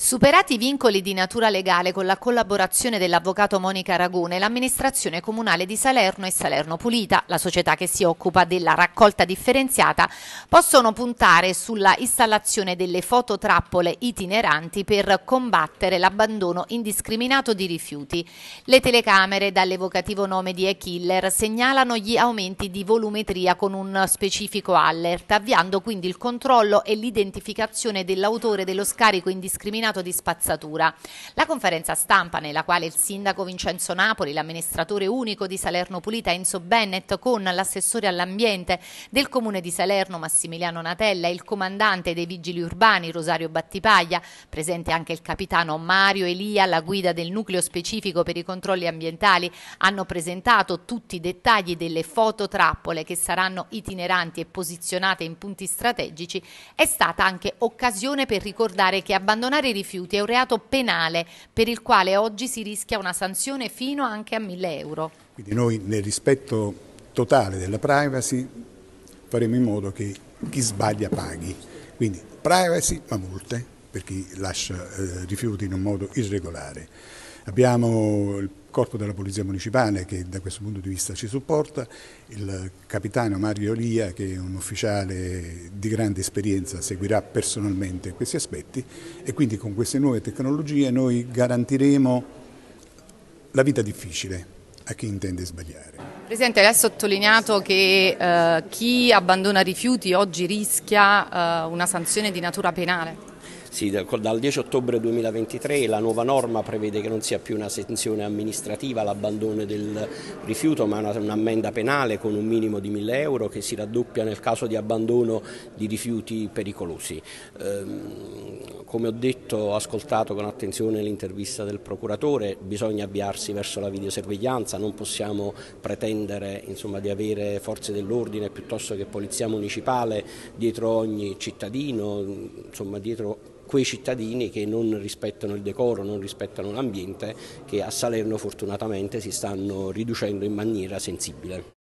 Superati i vincoli di natura legale con la collaborazione dell'avvocato Monica Ragone, l'amministrazione comunale di Salerno e Salerno Pulita, la società che si occupa della raccolta differenziata, possono puntare sulla installazione delle fototrappole itineranti per combattere l'abbandono indiscriminato di rifiuti. Le telecamere dall'evocativo nome di E-Killer segnalano gli aumenti di volumetria con un specifico alert, avviando quindi il controllo e l'identificazione dell'autore dello scarico indiscriminato denominato di spazzatura. La conferenza stampa nella quale il sindaco Vincenzo Napoli, l'amministratore unico di Salerno Pulita Enzo Bennett con l'assessore all'ambiente del comune di Salerno Massimiliano Natella e il comandante dei vigili urbani Rosario Battipaglia, presente anche il capitano Mario Elia, alla guida del nucleo specifico per i controlli ambientali, hanno presentato tutti i dettagli delle fototrappole che saranno itineranti e posizionate in punti strategici, è stata anche occasione per ricordare che abbandonare i rifiuti è un reato penale per il quale oggi si rischia una sanzione fino anche a 1000 euro. Quindi noi nel rispetto totale della privacy faremo in modo che chi sbaglia paghi. Quindi privacy ma multe per chi lascia eh, rifiuti in un modo irregolare. Abbiamo il corpo della Polizia Municipale che da questo punto di vista ci supporta, il capitano Mario Lia che è un ufficiale di grande esperienza seguirà personalmente questi aspetti e quindi con queste nuove tecnologie noi garantiremo la vita difficile a chi intende sbagliare. Presidente, lei ha sottolineato che eh, chi abbandona rifiuti oggi rischia eh, una sanzione di natura penale. Sì, dal 10 ottobre 2023 la nuova norma prevede che non sia più una sanzione amministrativa l'abbandono del rifiuto ma un'ammenda penale con un minimo di 1000 euro che si raddoppia nel caso di abbandono di rifiuti pericolosi. Ehm, come ho detto, ho ascoltato con attenzione l'intervista del procuratore, bisogna avviarsi verso la videosorveglianza, non possiamo pretendere insomma, di avere forze dell'ordine piuttosto che polizia municipale dietro ogni cittadino, insomma, dietro quei cittadini che non rispettano il decoro, non rispettano l'ambiente, che a Salerno fortunatamente si stanno riducendo in maniera sensibile.